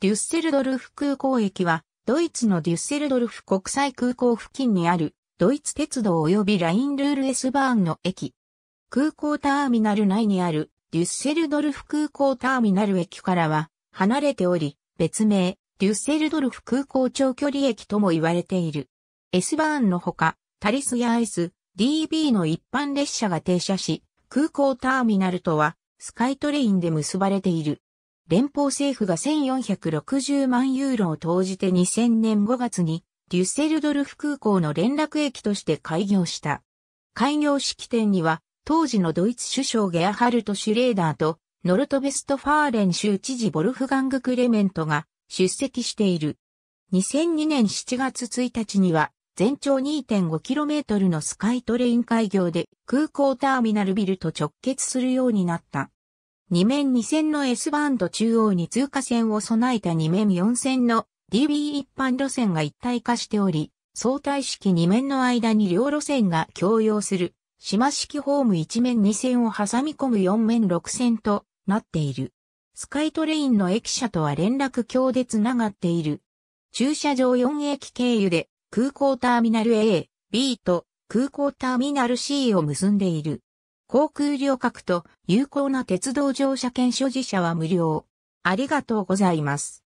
デュッセルドルフ空港駅は、ドイツのデュッセルドルフ国際空港付近にある、ドイツ鉄道及びラインルールエスバーンの駅。空港ターミナル内にある、デュッセルドルフ空港ターミナル駅からは、離れており、別名、デュッセルドルフ空港長距離駅とも言われている。エスバーンのほか、タリスや S、DB の一般列車が停車し、空港ターミナルとは、スカイトレインで結ばれている。連邦政府が1460万ユーロを投じて2000年5月にデュッセルドルフ空港の連絡駅として開業した。開業式典には当時のドイツ首相ゲアハルト・シュレーダーとノルトベストファーレン州知事ボルフガング・クレメントが出席している。2002年7月1日には全長 2.5km のスカイトレイン開業で空港ターミナルビルと直結するようになった。2面2線の S バンド中央に通過線を備えた2面4線の DB 一般路線が一体化しており、相対式2面の間に両路線が共用する、島式ホーム1面2線を挟み込む4面6線となっている。スカイトレインの駅舎とは連絡橋でつながっている。駐車場4駅経由で空港ターミナル A、B と空港ターミナル C を結んでいる。航空旅客と有効な鉄道乗車券所持者は無料。ありがとうございます。